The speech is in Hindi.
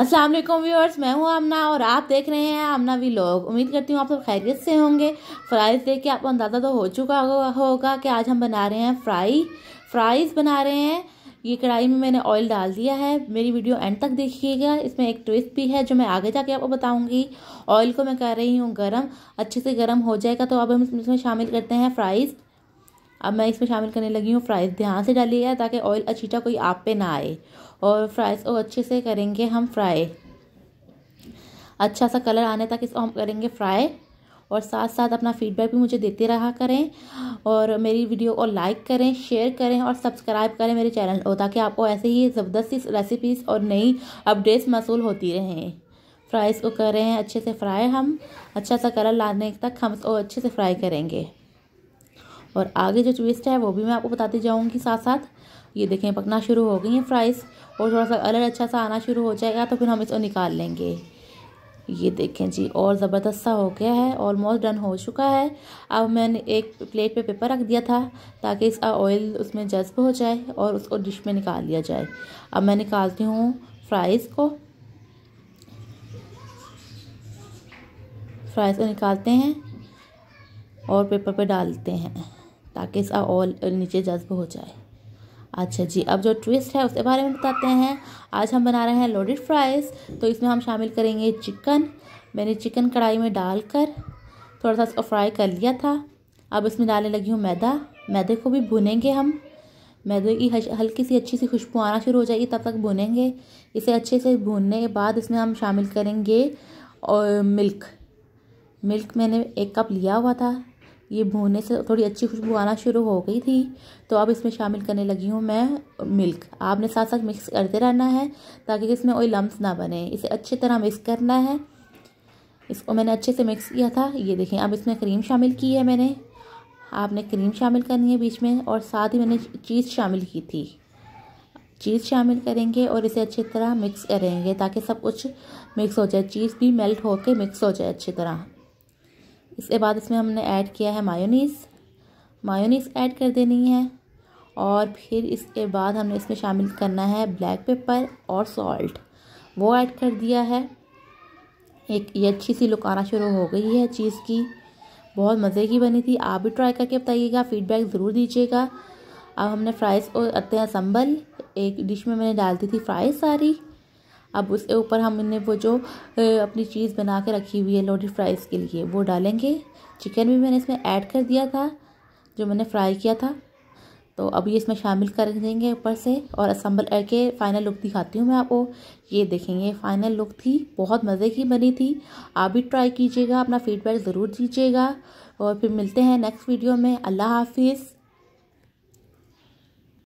अस्सलाम वालेकुम व्यूअर्स मैं हूँ आमना और आप देख रहे हैं आमना वी लोग उम्मीद करती हूँ आप सब खैरियत से होंगे फ्राइज़ देख के आपको अंदाज़ा तो हो चुका होगा कि आज हम बना रहे हैं फ्राई फ्राइज़ बना रहे हैं ये कढ़ाई में मैंने ऑयल डाल दिया है मेरी वीडियो एंड तक देखिएगा इसमें एक ट्विस्ट भी है जो मैं आगे जाके आपको बताऊंगी ऑयल को मैं कर रही हूँ गर्म अच्छे से गर्म हो जाएगा तो अब हम इसमें शामिल करते हैं फ्राइज़ अब मैं इसमें शामिल करने लगी हूँ फ्राइज़ ध्यान से डालिएगा ताकि ऑयल अचीटा कोई आप पे ना आए और फ्राइज़ को अच्छे से करेंगे हम फ्राई अच्छा सा कलर आने तक इसको हम करेंगे फ्राई और साथ साथ अपना फीडबैक भी मुझे देते रहा करें और मेरी वीडियो को लाइक करें शेयर करें और सब्सक्राइब करें मेरे चैनल को ताकि आपको ऐसे ही ज़बरदस्ती रेसिपीज़ और नई अपडेट्स मसूल होती रहें फ्राइज़ को कर रहे हैं अच्छे से फ्राई हम अच्छा सा कलर लाने तक हम इसको अच्छे से फ्राई करेंगे और आगे जो ट्विस्ट है वो भी मैं आपको बताती जाऊँगी साथ साथ ये देखें पकना शुरू हो गई हैं फ्राइज़ और थोड़ा सा अलग अच्छा सा आना शुरू हो जाएगा तो फिर हम इसको निकाल लेंगे ये देखें जी और ज़बरदस्त सा हो गया है ऑलमोस्ट डन हो चुका है अब मैंने एक प्लेट पे पेपर रख दिया था ताकि इसका ऑयल उसमें जज्ब हो जाए और उसको डिश में निकाल लिया जाए अब मैं निकालती हूँ फ्राइज़ को फ्राइज़ को निकालते हैं और पेपर पे डालते हैं ताकि इसका ऑल नीचे जज्ब हो जाए अच्छा जी अब जो ट्विस्ट है उसके बारे में बताते हैं आज हम बना रहे हैं लोडेड फ्राइज़ तो इसमें हम शामिल करेंगे चिकन मैंने चिकन कढ़ाई में डालकर थोड़ा सा उसको फ्राई कर लिया था अब इसमें डालने लगी हूँ मैदा मैदे को भी भुनेंगे हम मैदे की हल्की सी अच्छी सी खुशबू आना शुरू हो जाएगी तब तक भुनेंगे इसे अच्छे से भूनने के बाद इसमें हम शामिल करेंगे और मिल्क मिल्क मैंने एक कप लिया हुआ था ये भूनने से थोड़ी अच्छी खुशबू आना शुरू हो गई थी तो अब इसमें शामिल करने लगी हूँ मैं मिल्क आपने साथ साथ मिक्स करते रहना है ताकि इसमें कोई लम्ब ना बने इसे अच्छी तरह मिक्स करना है इसको मैंने अच्छे से मिक्स किया था ये देखें अब इसमें क्रीम शामिल की है मैंने आपने क्रीम शामिल करनी है बीच में और साथ ही मैंने चीज़ शामिल की थी चीज़ शामिल करेंगे और इसे अच्छी तरह मिक्स करेंगे ताकि सब कुछ मिक्स हो जाए चीज़ भी मेल्ट होकर मिक्स हो जाए अच्छी तरह इसके बाद इसमें हमने ऐड किया है मायोनीस मायोनीस ऐड कर देनी है और फिर इसके बाद हमने इसमें शामिल करना है ब्लैक पेपर और सॉल्ट वो ऐड कर दिया है एक ये अच्छी सी लुक आना शुरू हो गई है चीज़ की बहुत मज़े की बनी थी आप भी ट्राई करके बताइएगा फीडबैक ज़रूर दीजिएगा अब हमने फ्राइज़ और अत्या संभल एक डिश में मैंने डाल दी थी फ्राइज़ सारी अब उसके ऊपर हमने वो जो अपनी चीज़ बना के रखी हुई है लोडी फ्राइज़ के लिए वो डालेंगे चिकन भी मैंने इसमें ऐड कर दिया था जो मैंने फ्राई किया था तो अभी इसमें शामिल कर देंगे ऊपर से और असम्बल के फ़ाइनल लुक दिखाती हूँ मैं आपको ये देखेंगे फ़ाइनल लुक थी बहुत मज़े की बनी थी आप भी ट्राई कीजिएगा अपना फीडबैक ज़रूर दीजिएगा और फिर मिलते हैं नेक्स्ट वीडियो में अल्लाह हाफिज़